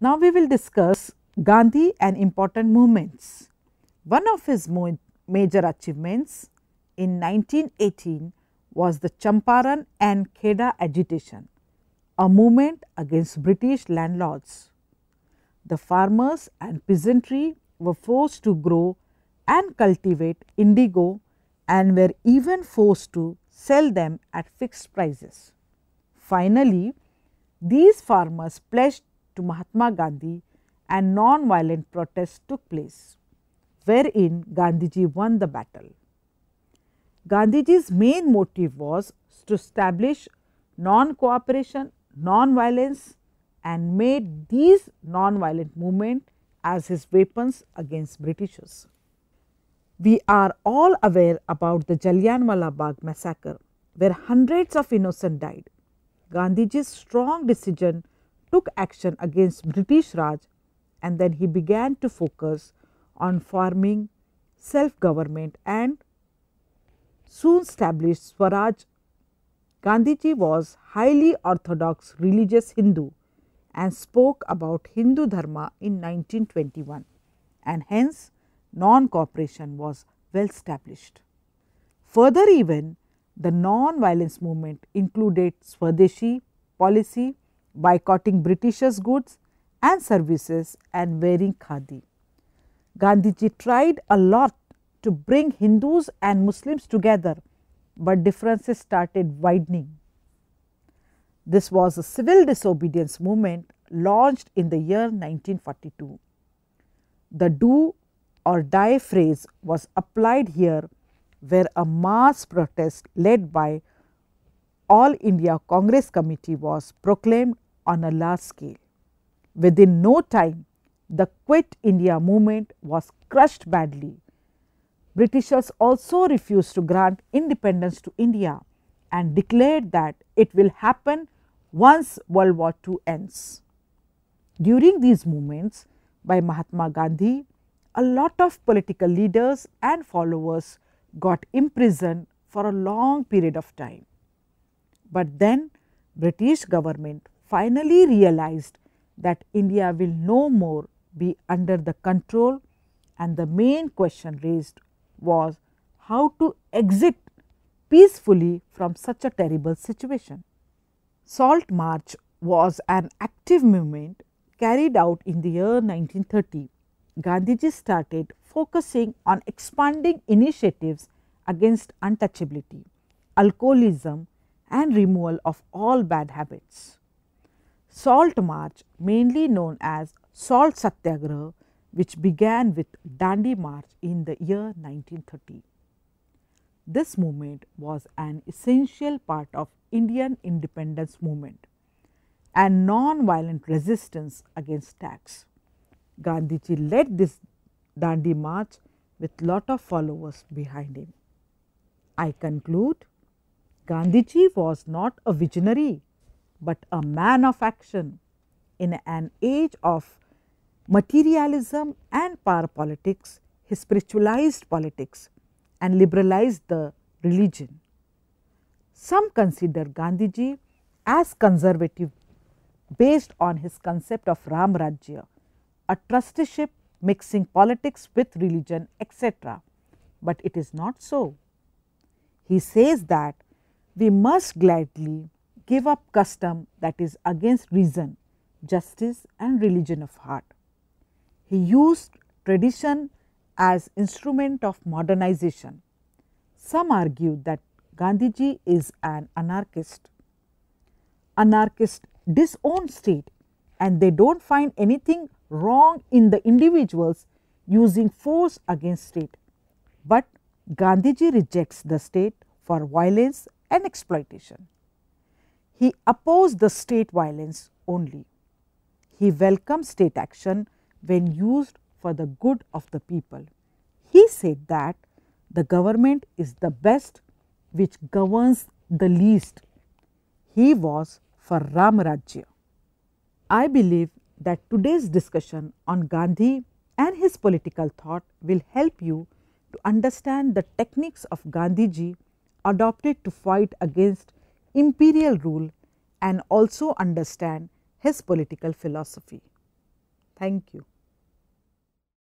Now we will discuss Gandhi and important movements. One of his major achievements in 1918 was the Champaran and Kheda agitation, a movement against British landlords. The farmers and peasantry were forced to grow and cultivate indigo and were even forced to sell them at fixed prices. Finally, these farmers pledged to Mahatma Gandhi and non-violent protests took place, wherein Gandhiji won the battle. Gandhiji's main motive was to establish non-cooperation, non-violence and made these non-violent movement as his weapons against Britishers. We are all aware about the Jallianwala Bagh massacre where hundreds of innocent died. Gandhiji's strong decision took action against British Raj and then he began to focus on forming self-government and soon established Swaraj. Gandhiji was highly orthodox religious Hindu and spoke about Hindu Dharma in 1921 and hence non-cooperation was well established. Further even the non-violence movement included Swadeshi policy boycotting Britishers' goods and services and wearing khadi. Gandhiji tried a lot to bring Hindus and Muslims together, but differences started widening. This was a civil disobedience movement launched in the year 1942. The do or die phrase was applied here, where a mass protest led by All India Congress Committee was proclaimed on a large scale. Within no time, the Quit India movement was crushed badly. Britishers also refused to grant independence to India and declared that it will happen once World War II ends. During these movements by Mahatma Gandhi, a lot of political leaders and followers got imprisoned for a long period of time. But then British government finally realized that India will no more be under the control and the main question raised was how to exit peacefully from such a terrible situation. Salt March was an active movement carried out in the year 1930. Gandhiji started focusing on expanding initiatives against untouchability, alcoholism and removal of all bad habits salt march mainly known as Salt Satyagraha which began with Dandi March in the year 1930. This movement was an essential part of Indian independence movement and non-violent resistance against tax. Gandhiji led this Dandi March with lot of followers behind him. I conclude, Gandhiji was not a visionary but a man of action in an age of materialism and power politics, he spiritualized politics and liberalized the religion. Some consider Gandhiji as conservative based on his concept of Ram Rajya, a trusteeship mixing politics with religion, etc. But it is not so. He says that we must gladly give up custom that is against reason, justice and religion of heart. He used tradition as instrument of modernization. Some argue that Gandhiji is an anarchist. Anarchists disown state and they do not find anything wrong in the individuals using force against state. But Gandhiji rejects the state for violence and exploitation. He opposed the state violence only. He welcomed state action when used for the good of the people. He said that the government is the best which governs the least. He was for Ramrajya. I believe that today's discussion on Gandhi and his political thought will help you to understand the techniques of Gandhiji adopted to fight against imperial rule and also understand his political philosophy. Thank you.